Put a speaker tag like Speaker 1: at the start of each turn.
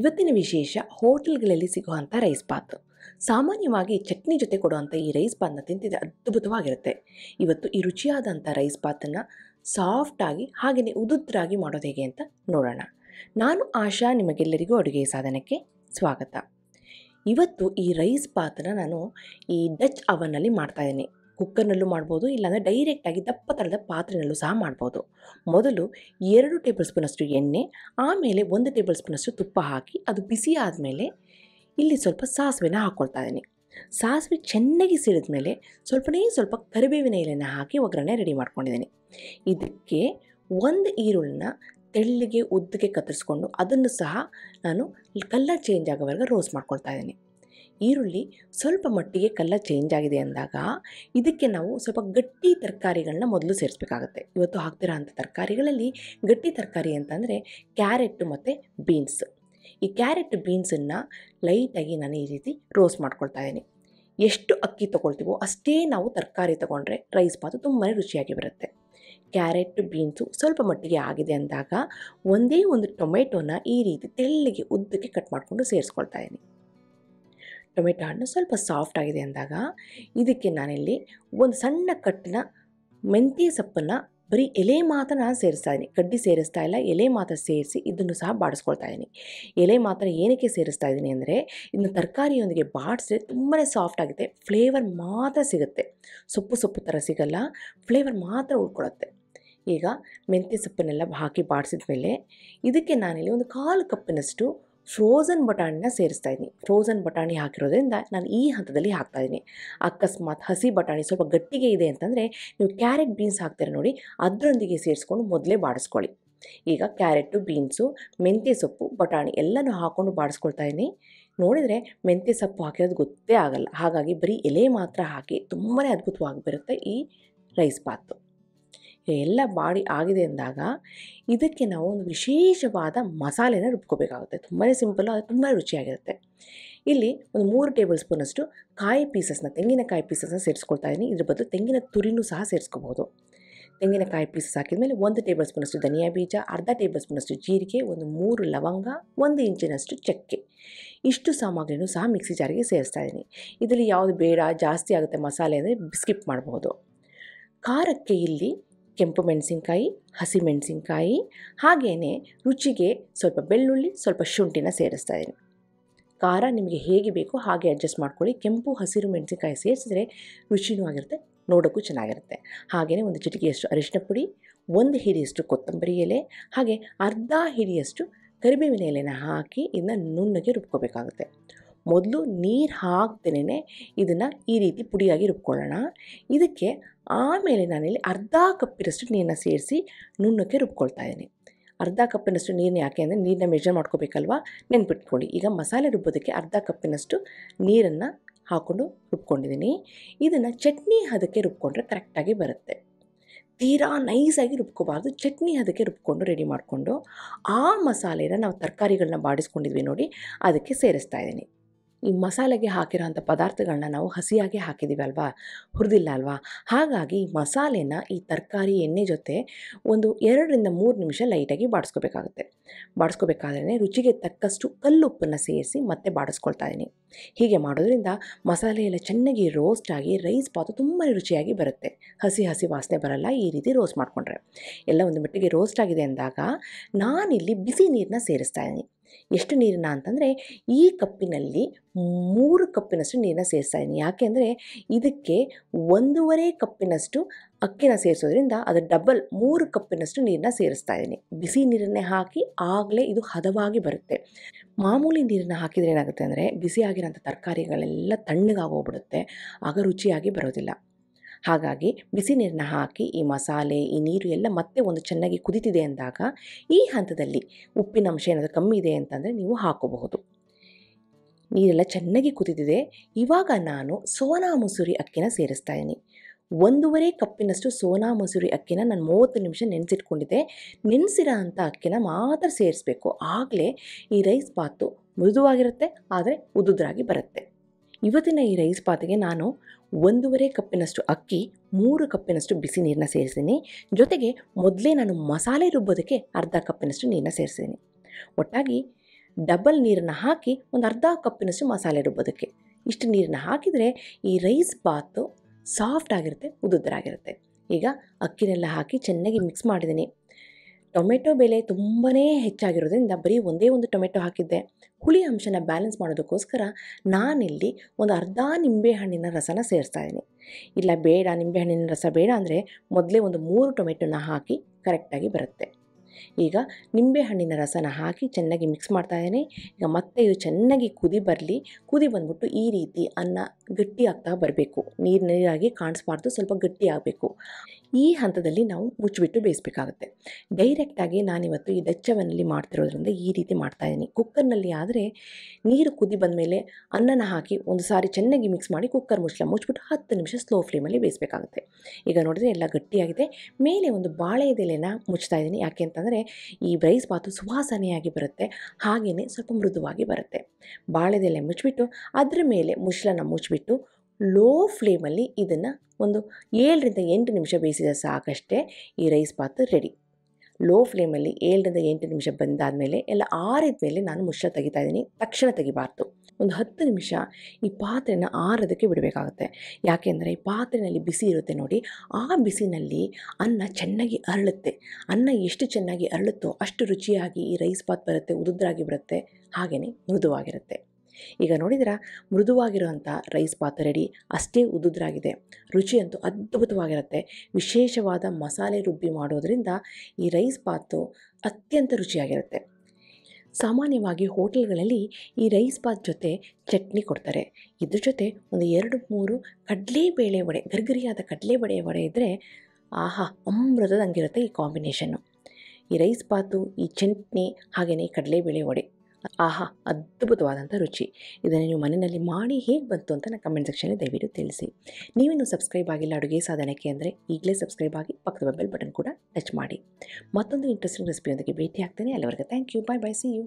Speaker 1: ಇವತ್ತಿನ ವಿಶೇಷ ಹೋಟೆಲ್ಗಳಲ್ಲಿ ಸಿಗುವಂಥ ರೈಸ್ ಬಾತ್ ಸಾಮಾನ್ಯವಾಗಿ ಚಟ್ನಿ ಜೊತೆ ಕೊಡುವಂಥ ಈ ರೈಸ್ ಬಾತ್ನ ತಿಂತಿದ್ರೆ ಅದ್ಭುತವಾಗಿರುತ್ತೆ ಇವತ್ತು ಈ ರುಚಿಯಾದಂಥ ರೈಸ್ ಬಾತನ್ನು ಸಾಫ್ಟಾಗಿ ಹಾಗೆಯೇ ಉದುದ್ರಾಗಿ ಮಾಡೋದು ಹೇಗೆ ಅಂತ ನೋಡೋಣ ನಾನು ಆಶಾ ನಿಮಗೆಲ್ಲರಿಗೂ ಅಡುಗೆ ಸಾಧನಕ್ಕೆ ಸ್ವಾಗತ ಇವತ್ತು ಈ ರೈಸ್ ಬಾತನ್ನು ನಾನು ಈ ಡಚ್ ಅವನ್ನಲ್ಲಿ ಮಾಡ್ತಾಯಿದ್ದೀನಿ ಕುಕ್ಕರ್ನಲ್ಲೂ ಮಾಡ್ಬೋದು ಇಲ್ಲಾಂದರೆ ಡೈರೆಕ್ಟಾಗಿ ದಪ್ಪ ಥರದ ಪಾತ್ರೆಯಲ್ಲೂ ಸಹ ಮಾಡ್ಬೋದು ಮೊದಲು ಎರಡು ಟೇಬಲ್ ಸ್ಪೂನಷ್ಟು ಎಣ್ಣೆ ಆಮೇಲೆ ಒಂದು ಟೇಬಲ್ ಸ್ಪೂನಷ್ಟು ತುಪ್ಪ ಹಾಕಿ ಅದು ಬಿಸಿ ಆದಮೇಲೆ ಇಲ್ಲಿ ಸ್ವಲ್ಪ ಸಾಸಿವೆನ ಹಾಕ್ಕೊಳ್ತಾ ಇದ್ದೀನಿ ಸಾಸಿವೆ ಚೆನ್ನಾಗಿ ಸಿಡಿದ ಮೇಲೆ ಸ್ವಲ್ಪನೇ ಸ್ವಲ್ಪ ಕರಿಬೇವಿನ ಎಲೆನ ಹಾಕಿ ಒಗ್ಗರಣೆ ರೆಡಿ ಮಾಡ್ಕೊಂಡಿದ್ದೀನಿ ಇದಕ್ಕೆ ಒಂದು ಈರುಳ್ಳಿನ ತೆಳ್ಳಿಗೆ ಉದ್ದಕ್ಕೆ ಕತ್ತರಿಸ್ಕೊಂಡು ಅದನ್ನು ಸಹ ನಾನು ಕಲ್ಲರ್ ಚೇಂಜ್ ಆಗೋವರೆಗೆ ರೋಸ್ ಮಾಡ್ಕೊಳ್ತಾ ಇದ್ದೀನಿ ಈರುಳ್ಳಿ ಸ್ವಲ್ಪ ಮಟ್ಟಿಗೆ ಕಲ್ಲ ಚೇಂಜ್ ಆಗಿದೆ ಅಂದಾಗ ಇದಕ್ಕೆ ನಾವು ಸ್ವಲ್ಪ ಗಟ್ಟಿ ತರಕಾರಿಗಳನ್ನ ಮೊದಲು ಸೇರಿಸ್ಬೇಕಾಗತ್ತೆ ಇವತ್ತು ಹಾಕ್ತಿರೋ ಅಂಥ ತರಕಾರಿಗಳಲ್ಲಿ ಗಟ್ಟಿ ತರಕಾರಿ ಅಂತಂದರೆ ಕ್ಯಾರೆಟ್ ಮತ್ತು ಬೀನ್ಸ್ ಈ ಕ್ಯಾರೆಟ್ ಬೀನ್ಸನ್ನು ಲೈಟಾಗಿ ನಾನು ಈ ರೀತಿ ರೋಸ್ಟ್ ಮಾಡ್ಕೊಳ್ತಾ ಇದ್ದೀನಿ ಎಷ್ಟು ಅಕ್ಕಿ ತೊಗೊಳ್ತೀವೋ ಅಷ್ಟೇ ನಾವು ತರಕಾರಿ ತೊಗೊಂಡ್ರೆ ರೈಸ್ ಬಾತು ತುಂಬಾ ರುಚಿಯಾಗಿ ಬರುತ್ತೆ ಕ್ಯಾರೆಟ್ ಬೀನ್ಸು ಸ್ವಲ್ಪ ಮಟ್ಟಿಗೆ ಆಗಿದೆ ಅಂದಾಗ ಒಂದೇ ಒಂದು ಟೊಮೆಟೊನ ಈ ರೀತಿ ತೆಳ್ಳಗೆ ಉದ್ದಕ್ಕೆ ಕಟ್ ಮಾಡಿಕೊಂಡು ಸೇರಿಸ್ಕೊಳ್ತಾ ಇದ್ದೀನಿ ಟೊಮೆಟೊ ಹಣ್ಣು ಸ್ವಲ್ಪ ಸಾಫ್ಟ್ ಆಗಿದೆ ಅಂದಾಗ ಇದಕ್ಕೆ ನಾನಿಲ್ಲಿ ಒಂದು ಸಣ್ಣ ಕಟ್ಟಿನ ಮೆಂತ್ಯ ಸೊಪ್ಪನ್ನು ಬರೀ ಎಲೆ ಮಾತ್ರ ನಾನು ಸೇರಿಸ್ತಾ ಇದ್ದೀನಿ ಕಡ್ಡಿ ಸೇರಿಸ್ತಾ ಇಲ್ಲ ಎಲೆ ಮಾತ್ರ ಸೇರಿಸಿ ಇದನ್ನು ಸಹ ಬಾಡಿಸ್ಕೊಳ್ತಾ ಇದ್ದೀನಿ ಎಲೆ ಮಾತ್ರ ಏನಕ್ಕೆ ಸೇರಿಸ್ತಾ ಇದ್ದೀನಿ ಅಂದರೆ ಇದನ್ನು ತರಕಾರಿಯೊಂದಿಗೆ ಬಾಡಿಸಿದ್ರೆ ತುಂಬಾ ಸಾಫ್ಟ್ ಆಗುತ್ತೆ ಫ್ಲೇವರ್ ಮಾತ್ರ ಸಿಗುತ್ತೆ ಸೊಪ್ಪು ಸೊಪ್ಪು ಥರ ಸಿಗಲ್ಲ ಫ್ಲೇವರ್ ಮಾತ್ರ ಉಳ್ಕೊಳ್ಳುತ್ತೆ ಈಗ ಮೆಂತ್ಯ ಸೊಪ್ಪನ್ನೆಲ್ಲ ಹಾಕಿ ಬಾಡಿಸಿದ ಮೇಲೆ ಇದಕ್ಕೆ ನಾನಿಲ್ಲಿ ಒಂದು ಕಾಲು ಕಪ್ಪಿನಷ್ಟು ಫ್ರೋಝನ್ ಬಟಾಣಿನ ಸೇರಿಸ್ತಾ ಇದ್ದೀನಿ ಫ್ರೋಝನ್ ಬಟಾಣಿ ಹಾಕಿರೋದ್ರಿಂದ ನಾನು ಈ ಹಂತದಲ್ಲಿ ಹಾಕ್ತಾ ಇದ್ದೀನಿ ಅಕಸ್ಮಾತ್ ಹಸಿ ಬಟಾಣಿ ಸ್ವಲ್ಪ ಗಟ್ಟಿಗೆ ಇದೆ ಅಂತಂದರೆ ನೀವು ಕ್ಯಾರೆಟ್ ಬೀನ್ಸ್ ಹಾಕ್ತೀರ ನೋಡಿ ಅದರೊಂದಿಗೆ ಸೇರಿಸ್ಕೊಂಡು ಮೊದಲೇ ಬಾಡಿಸ್ಕೊಳ್ಳಿ ಈಗ ಕ್ಯಾರೆಟು ಬೀನ್ಸು ಮೆಂತ್ಯ ಸೊಪ್ಪು ಬಟಾಣಿ ಎಲ್ಲನೂ ಹಾಕ್ಕೊಂಡು ಬಾಡಿಸ್ಕೊಳ್ತಾ ಇದ್ದೀನಿ ನೋಡಿದರೆ ಮೆಂತ್ಯ ಸೊಪ್ಪು ಹಾಕಿರೋದು ಗೊತ್ತೇ ಆಗಲ್ಲ ಹಾಗಾಗಿ ಬರೀ ಎಲೆ ಮಾತ್ರ ಹಾಕಿ ತುಂಬಾ ಅದ್ಭುತವಾಗಿ ಬರುತ್ತೆ ಈ ರೈಸ್ ಬಾತು ಎಲ್ಲ ಬಾಡಿ ಆಗಿದೆ ಅಂದಾಗ ಇದಕ್ಕೆ ನಾವು ಒಂದು ವಿಶೇಷವಾದ ಮಸಾಲೆನ ರುಬ್ಕೋಬೇಕಾಗುತ್ತೆ ತುಂಬಾ ಸಿಂಪಲ್ಲು ಅದು ತುಂಬ ರುಚಿಯಾಗಿರುತ್ತೆ ಇಲ್ಲಿ ಒಂದು ಮೂರು ಟೇಬಲ್ ಸ್ಪೂನಷ್ಟು ಕಾಯಿ ಪೀಸಸ್ನ ತೆಂಗಿನಕಾಯಿ ಪೀಸಸ್ನ ಸೇರಿಸ್ಕೊಳ್ತಾ ಇದ್ದೀನಿ ಇದ್ರ ಬದಲು ತೆಂಗಿನ ತುರಿನೂ ಸಹ ಸೇರಿಸ್ಕೋಬೋದು ತೆಂಗಿನಕಾಯಿ ಪೀಸಸ್ ಹಾಕಿದ ಮೇಲೆ ಒಂದು ಟೇಬಲ್ ಸ್ಪೂನಷ್ಟು ಧನಿಯಾ ಬೀಜ ಅರ್ಧ ಟೇಬಲ್ ಸ್ಪೂನಷ್ಟು ಜೀರಿಗೆ ಒಂದು ಮೂರು ಲವಂಗ ಒಂದು ಇಂಚಿನಷ್ಟು ಚಕ್ಕೆ ಇಷ್ಟು ಸಾಮಗ್ರಿನೂ ಸಹ ಮಿಕ್ಸಿ ಜಾರಿಗೆ ಸೇರಿಸ್ತಾ ಇದ್ದೀನಿ ಇದರಲ್ಲಿ ಯಾವುದು ಬೇಡ ಜಾಸ್ತಿ ಆಗುತ್ತೆ ಮಸಾಲೆ ಅಂದರೆ ಸ್ಕಿಪ್ ಮಾಡ್ಬೋದು ಖಾರಕ್ಕೆ ಇಲ್ಲಿ ಕೆಂಪು ಮೆಣಸಿನ್ಕಾಯಿ ಹಸಿ ಮೆಣಸಿನ್ಕಾಯಿ ಹಾಗೆಯೇ ರುಚಿಗೆ ಸ್ವಲ್ಪ ಬೆಳ್ಳುಳ್ಳಿ ಸ್ವಲ್ಪ ಶುಂಠಿನ ಸೇರಿಸ್ತಾ ಇದ್ದೀನಿ ಖಾರ ನಿಮಗೆ ಹೇಗೆ ಬೇಕೋ ಹಾಗೆ ಅಡ್ಜಸ್ಟ್ ಮಾಡ್ಕೊಳ್ಳಿ ಕೆಂಪು ಹಸಿರು ಮೆಣಸಿನಕಾಯಿ ಸೇರಿಸಿದ್ರೆ ರುಚಿನೂ ಆಗಿರುತ್ತೆ ನೋಡೋಕ್ಕೂ ಚೆನ್ನಾಗಿರುತ್ತೆ ಹಾಗೆಯೇ ಒಂದು ಚಿಟಿಕೆಯಷ್ಟು ಅರಿಶಿನ ಪುಡಿ ಒಂದು ಹಿಡಿಯಷ್ಟು ಕೊತ್ತಂಬರಿ ಎಲೆ ಹಾಗೆ ಅರ್ಧ ಹಿಡಿಯಷ್ಟು ಕರಿಬೇವಿನ ಎಲೆನ ಹಾಕಿ ಇದನ್ನ ನುಣ್ಣಗೆ ರುಬ್ಕೋಬೇಕಾಗುತ್ತೆ ಮೊದಲು ನೀರು ಹಾಕ್ತೇನೆ ಇದನ್ನು ಈ ರೀತಿ ಪುಡಿಯಾಗಿ ರುಬ್ಕೊಳ್ಳೋಣ ಇದಕ್ಕೆ ಆಮೇಲೆ ನಾನಿಲ್ಲಿ ಅರ್ಧ ಕಪ್ಪಿನಷ್ಟು ನೀರನ್ನ ಸೇರಿಸಿ ನುಣ್ಣಕ್ಕೆ ರುಬ್ಕೊಳ್ತಾ ಇದ್ದೀನಿ ಅರ್ಧ ಕಪ್ಪಿನಷ್ಟು ನೀರನ್ನ ಯಾಕೆ ಅಂದರೆ ನೀರನ್ನ ಮೆಜರ್ ಮಾಡ್ಕೋಬೇಕಲ್ವಾ ನೆನ್ಪಿಟ್ಕೊಳ್ಳಿ ಈಗ ಮಸಾಲೆ ರುಬ್ಬೋದಕ್ಕೆ ಅರ್ಧ ಕಪ್ಪಿನಷ್ಟು ನೀರನ್ನು ಹಾಕ್ಕೊಂಡು ರುಬ್ಕೊಂಡಿದ್ದೀನಿ ಇದನ್ನು ಚಟ್ನಿ ಹದಕ್ಕೆ ರುಬ್ಕೊಂಡ್ರೆ ಕರೆಕ್ಟಾಗಿ ಬರುತ್ತೆ ತೀರಾ ನೈಸಾಗಿ ರುಬ್ಕೋಬಾರ್ದು ಚಟ್ನಿ ಅದಕ್ಕೆ ರುಬ್ಕೊಂಡು ರೆಡಿ ಮಾಡಿಕೊಂಡು ಆ ಮಸಾಲೆನ ನಾವು ತರಕಾರಿಗಳನ್ನ ಬಾಡಿಸ್ಕೊಂಡಿದ್ವಿ ನೋಡಿ ಅದಕ್ಕೆ ಸೇರಿಸ್ತಾ ಇದ್ದೀನಿ ಈ ಮಸಾಲೆಗೆ ಹಾಕಿರೋಂಥ ಪದಾರ್ಥಗಳನ್ನ ನಾವು ಹಸಿಯಾಗಿ ಹಾಕಿದ್ದೀವಿ ಅಲ್ವಾ ಹುರಿದಿಲ್ಲ ಅಲ್ವಾ ಹಾಗಾಗಿ ಮಸಾಲೆನ ಈ ತರಕಾರಿ ಎಣ್ಣೆ ಜೊತೆ ಒಂದು ಎರಡರಿಂದ ಮೂರು ನಿಮಿಷ ಲೈಟಾಗಿ ಬಾಡಿಸ್ಕೋಬೇಕಾಗುತ್ತೆ ಬಾಡಿಸ್ಕೋಬೇಕಾದ್ರೆ ರುಚಿಗೆ ತಕ್ಕಷ್ಟು ಕಲ್ಲುಪ್ಪನ್ನು ಸೇರಿಸಿ ಮತ್ತೆ ಬಾಡಿಸ್ಕೊಳ್ತಾ ಇದ್ದೀನಿ ಹೀಗೆ ಮಾಡೋದ್ರಿಂದ ಮಸಾಲೆ ಎಲ್ಲ ಚೆನ್ನಾಗಿ ರೋಸ್ಟ್ ಆಗಿ ರೈಸ್ ಪಾತು ತುಂಬ ರುಚಿಯಾಗಿ ಬರುತ್ತೆ ಹಸಿ ಹಸಿ ವಾಸನೆ ಬರಲ್ಲ ಈ ರೀತಿ ರೋಸ್ಟ್ ಮಾಡಿಕೊಂಡ್ರೆ ಎಲ್ಲ ಒಂದು ಮಟ್ಟಿಗೆ ರೋಸ್ಟ್ ಆಗಿದೆ ಅಂದಾಗ ನಾನಿಲ್ಲಿ ಬಿಸಿ ನೀರನ್ನ ಸೇರಿಸ್ತಾ ಇದ್ದೀನಿ ಎಷ್ಟು ನೀರನ್ನ ಅಂತಂದರೆ ಈ ಕಪ್ಪಿನಲ್ಲಿ ಮೂರು ಕಪ್ಪಿನಷ್ಟು ನೀರನ್ನ ಸೇರಿಸ್ತಾ ಇದ್ದೀನಿ ಯಾಕೆಂದರೆ ಇದಕ್ಕೆ ಒಂದೂವರೆ ಕಪ್ಪಿನಷ್ಟು ಅಕ್ಕಿನ ಸೇರಿಸೋದ್ರಿಂದ ಅದು ಡಬಲ್ ಮೂರು ಕಪ್ಪಿನಷ್ಟು ನೀರನ್ನ ಸೇರಿಸ್ತಾ ಇದ್ದೀನಿ ಬಿಸಿ ನೀರನ್ನೇ ಹಾಕಿ ಆಗಲೇ ಇದು ಹದವಾಗಿ ಬರುತ್ತೆ ಮಾಮೂಲಿ ನೀರನ್ನ ಹಾಕಿದರೆ ಏನಾಗುತ್ತೆ ಅಂದರೆ ಬಿಸಿಯಾಗಿರೋಂಥ ತರಕಾರಿಗಳೆಲ್ಲ ತಣ್ಣಗಾಗೋಗ್ಬಿಡುತ್ತೆ ಆಗ ರುಚಿಯಾಗಿ ಬರೋದಿಲ್ಲ ಹಾಗಾಗಿ ಬಿಸಿ ನೀರನ್ನ ಹಾಕಿ ಈ ಮಸಾಲೆ ಈ ನೀರು ಎಲ್ಲ ಮತ್ತೆ ಒಂದು ಚೆನ್ನಾಗಿ ಕುದಿತಿದೆ ಅಂದಾಗ ಈ ಹಂತದಲ್ಲಿ ಉಪ್ಪಿನ ಅಂಶ ಏನಾದರೂ ಕಮ್ಮಿ ಇದೆ ಅಂತಂದರೆ ನೀವು ಹಾಕೋಬಹುದು ನೀರೆಲ್ಲ ಚೆನ್ನಾಗಿ ಕುದಿತಿದೆ ಇವಾಗ ನಾನು ಸೋನಾ ಮುಸುರಿ ಅಕ್ಕಿನ ಸೇರಿಸ್ತಾ ಇದ್ದೀನಿ ಒಂದೂವರೆ ಕಪ್ಪಿನಷ್ಟು ಸೋನಾ ಮಸೂರಿ ಅಕ್ಕಿನ ನಾನು ಮೂವತ್ತು ನಿಮಿಷ ನೆನೆಸಿಟ್ಕೊಂಡಿದ್ದೆ ನೆನೆಸಿರೋ ಅಂಥ ಅಕ್ಕಿನ ಮಾತ್ರ ಸೇರಿಸಬೇಕು ಆಗಲೇ ಈ ರೈಸ್ ಬಾತು ಮೃದುವಾಗಿರುತ್ತೆ ಆದರೆ ಉದುದ್ರಾಗಿ ಬರುತ್ತೆ ಇವತ್ತಿನ ಈ ರೈಸ್ ಪಾತ್ರೆಗೆ ನಾನು ಒಂದೂವರೆ ಕಪ್ಪಿನಷ್ಟು ಅಕ್ಕಿ ಮೂರು ಕಪ್ಪಿನಷ್ಟು ಬಿಸಿ ನೀರನ್ನ ಸೇರಿಸಿದ್ದೀನಿ ಜೊತೆಗೆ ಮೊದಲೇ ನಾನು ಮಸಾಲೆ ರುಬ್ಬೋದಕ್ಕೆ ಅರ್ಧ ಕಪ್ಪಿನಷ್ಟು ನೀರನ್ನ ಸೇರಿಸಿದ್ದೀನಿ ಒಟ್ಟಾಗಿ ಡಬಲ್ ನೀರನ್ನು ಹಾಕಿ ಒಂದು ಅರ್ಧ ಕಪ್ಪಿನಷ್ಟು ಮಸಾಲೆ ರುಬ್ಬೋದಕ್ಕೆ ಇಷ್ಟು ನೀರನ್ನು ಹಾಕಿದರೆ ಈ ರೈಸ್ ಬಾತು ಸಾಫ್ಟ್ ಆಗಿರುತ್ತೆ ಈಗ ಅಕ್ಕಿನೆಲ್ಲ ಹಾಕಿ ಚೆನ್ನಾಗಿ ಮಿಕ್ಸ್ ಮಾಡಿದ್ದೀನಿ ಟೊಮೆಟೊ ಬೆಲೆ ತುಂಬಾ ಹೆಚ್ಚಾಗಿರೋದ್ರಿಂದ ಬರೀ ಒಂದೇ ಒಂದು ಟೊಮೆಟೊ ಹಾಕಿದ್ದೆ ಹುಳಿ ಅಂಶನ ಬ್ಯಾಲೆನ್ಸ್ ಮಾಡೋದಕ್ಕೋಸ್ಕರ ನಾನಿಲ್ಲಿ ಒಂದು ಅರ್ಧ ನಿಂಬೆಹಣ್ಣಿನ ರಸನ ಸೇರಿಸ್ತಾ ಇದ್ದೀನಿ ಇಲ್ಲ ಬೇಡ ನಿಂಬೆಹಣ್ಣಿನ ರಸ ಬೇಡ ಅಂದರೆ ಮೊದಲೇ ಒಂದು ಮೂರು ಟೊಮೆಟೊನ ಹಾಕಿ ಕರೆಕ್ಟಾಗಿ ಬರುತ್ತೆ ಈಗ ನಿಂಬೆಹಣ್ಣಿನ ರಸನ ಹಾಕಿ ಚೆನ್ನಾಗಿ ಮಿಕ್ಸ್ ಮಾಡ್ತಾ ಇದ್ದೀನಿ ಈಗ ಮತ್ತೆ ಇದು ಚೆನ್ನಾಗಿ ಕುದಿ ಬರಲಿ ಕುದಿ ಬಂದ್ಬಿಟ್ಟು ಈ ರೀತಿ ಅನ್ನ ಗಟ್ಟಿ ಆಗ್ತಾ ಬರಬೇಕು ನೀರು ನೀರಾಗಿ ಕಾಣಿಸ್ಬಾರ್ದು ಸ್ವಲ್ಪ ಗಟ್ಟಿ ಆಗಬೇಕು ಈ ಹಂತದಲ್ಲಿ ನಾವು ಮುಚ್ಚಿಬಿಟ್ಟು ಬೇಯಿಸಬೇಕಾಗುತ್ತೆ ಡೈರೆಕ್ಟಾಗಿ ನಾನಿವತ್ತು ಈ ದಚ್ಚವನಲ್ಲಿ ಮಾಡ್ತಿರೋದ್ರಿಂದ ಈ ರೀತಿ ಮಾಡ್ತಾಯಿದ್ದೀನಿ ಕುಕ್ಕರ್ನಲ್ಲಿ ಆದರೆ ನೀರು ಕುದಿ ಬಂದ ಮೇಲೆ ಅನ್ನನ ಹಾಕಿ ಒಂದು ಸಾರಿ ಚೆನ್ನಾಗಿ ಮಿಕ್ಸ್ ಮಾಡಿ ಕುಕ್ಕರ್ ಮುಚ್ಚಲ ಮುಚ್ಚಿಬಿಟ್ಟು ಹತ್ತು ನಿಮಿಷ ಸ್ಲೋ ಫ್ಲೇಮಲ್ಲಿ ಬೇಯಿಸಬೇಕಾಗುತ್ತೆ ಈಗ ನೋಡಿದ್ರೆ ಎಲ್ಲ ಗಟ್ಟಿಯಾಗಿದೆ ಮೇಲೆ ಒಂದು ಬಾಳೆ ಎಲೆನ ಮುಚ್ತಾ ಇದ್ದೀನಿ ಯಾಕೆ ಅಂತಂದರೆ ಈ ರೈಸ್ ಬಾತು ಸುವಾಸನೆಯಾಗಿ ಬರುತ್ತೆ ಹಾಗೆಯೇ ಸ್ವಲ್ಪ ಮೃದುವಾಗಿ ಬರುತ್ತೆ ಬಾಳೆದೆಲೆ ಮುಚ್ಚಿಬಿಟ್ಟು ಅದರ ಮೇಲೆ ಮುಚ್ಚಳನ ಮುಚ್ಚಿಬಿಟ್ಟು ಲೋ ಫ್ಲೇಮಲ್ಲಿ ಇದನ್ನು ಒಂದು ಏಳರಿಂದ ಎಂಟು ನಿಮಿಷ ಬೇಯಿಸಿದ ಸಾಕಷ್ಟೇ ಈ ರೈಸ್ ಬಾತ್ ರೆಡಿ ಲೋ ಫ್ಲೇಮಲ್ಲಿ ಏಳರಿಂದ ಎಂಟು ನಿಮಿಷ ಬಂದಾದಮೇಲೆ ಎಲ್ಲ ಆರಿದ ಮೇಲೆ ನಾನು ಮುಷ್ಟ ತೆಗಿತಾ ಇದ್ದೀನಿ ತಕ್ಷಣ ತೆಗಿಬಾರ್ದು ಒಂದು ಹತ್ತು ನಿಮಿಷ ಈ ಪಾತ್ರೆನ ಆರೋದಕ್ಕೆ ಬಿಡಬೇಕಾಗುತ್ತೆ ಯಾಕೆಂದರೆ ಈ ಪಾತ್ರೆಯಲ್ಲಿ ಬಿಸಿ ಇರುತ್ತೆ ನೋಡಿ ಆ ಬಿಸಿನಲ್ಲಿ ಅನ್ನ ಚೆನ್ನಾಗಿ ಅರಳುತ್ತೆ ಅನ್ನ ಎಷ್ಟು ಚೆನ್ನಾಗಿ ಅರಳುತ್ತೋ ಅಷ್ಟು ರುಚಿಯಾಗಿ ಈ ರೈಸ್ ಪಾತ್ ಬರುತ್ತೆ ಉದುದ್ರಾಗಿ ಬರುತ್ತೆ ಹಾಗೆಯೇ ಮೃದುವಾಗಿರುತ್ತೆ ಈಗ ನೋಡಿದ್ರೆ ಮೃದುವಾಗಿರುವಂಥ ರೈಸ್ ಪಾತ್ ರೆಡಿ ಅಷ್ಟೇ ಉದುದ್ರಾಗಿದೆ ರುಚಿಯಂತೂ ಅದ್ಭುತವಾಗಿರುತ್ತೆ ವಿಶೇಷವಾದ ಮಸಾಲೆ ರುಬ್ಬಿ ಮಾಡೋದರಿಂದ ಈ ರೈಸ್ ಪಾತು ಅತ್ಯಂತ ರುಚಿಯಾಗಿರುತ್ತೆ ಸಾಮಾನ್ಯವಾಗಿ ಹೋಟೆಲ್ಗಳಲ್ಲಿ ಈ ರೈಸ್ ಪಾತ್ ಜೊತೆ ಚಟ್ನಿ ಕೊಡ್ತಾರೆ ಇದ್ರ ಜೊತೆ ಒಂದು ಎರಡು ಮೂರು ಕಡಲೆ ಬೇಳೆ ವಡೆ ಗರ್ಗರಿಯಾದ ಕಡಲೆಬೇಳೆ ವಡೆ ಇದ್ದರೆ ಆಹಾ ಅಮೃತದಂಗಿರುತ್ತೆ ಈ ಕಾಂಬಿನೇಷನ್ನು ಈ ರೈಸ್ ಪಾತು ಈ ಚಟ್ನಿ ಹಾಗೆಯೇ ಕಡಲೆಬೇಳೆ ವಡೆ ಆಹಾ ಅದ್ಭುತವಾದಂಥ ರುಚಿ ಇದನ್ನು ನೀವು ಮನೆಯಲ್ಲಿ ಮಾಡಿ ಹೇಗೆ ಬಂತು ಅಂತ ನಾನು ಕಮೆಂಟ್ ಸೆಕ್ಷನಲ್ಲಿ ದಯವಿಟ್ಟು ತಿಳಿಸಿ ನೀವೇನು ಸಬ್ಸ್ಕ್ರೈಬ್ ಆಗಿಲ್ಲ ಅಡುಗೆ ಸಾಧನಕ್ಕೆ ಅಂದರೆ ಈಗಲೇ ಸಬ್ಸ್ಕ್ರೈಬ್ ಆಗಿ ಪಕ್ಕದ ಬೆಲ್ ಬಟನ್ ಕೂಡ ಟಚ್ ಮಾಡಿ ಮತ್ತೊಂದು ಇಂಟ್ರೆಸ್ಟಿಂಗ್ ರೆಸಿಪಿಯೊಂದಿಗೆ ಭೇಟಿ ಆಗ್ತೇನೆ ಅಲ್ಲಿವರೆಗೆ thank you bye bye see you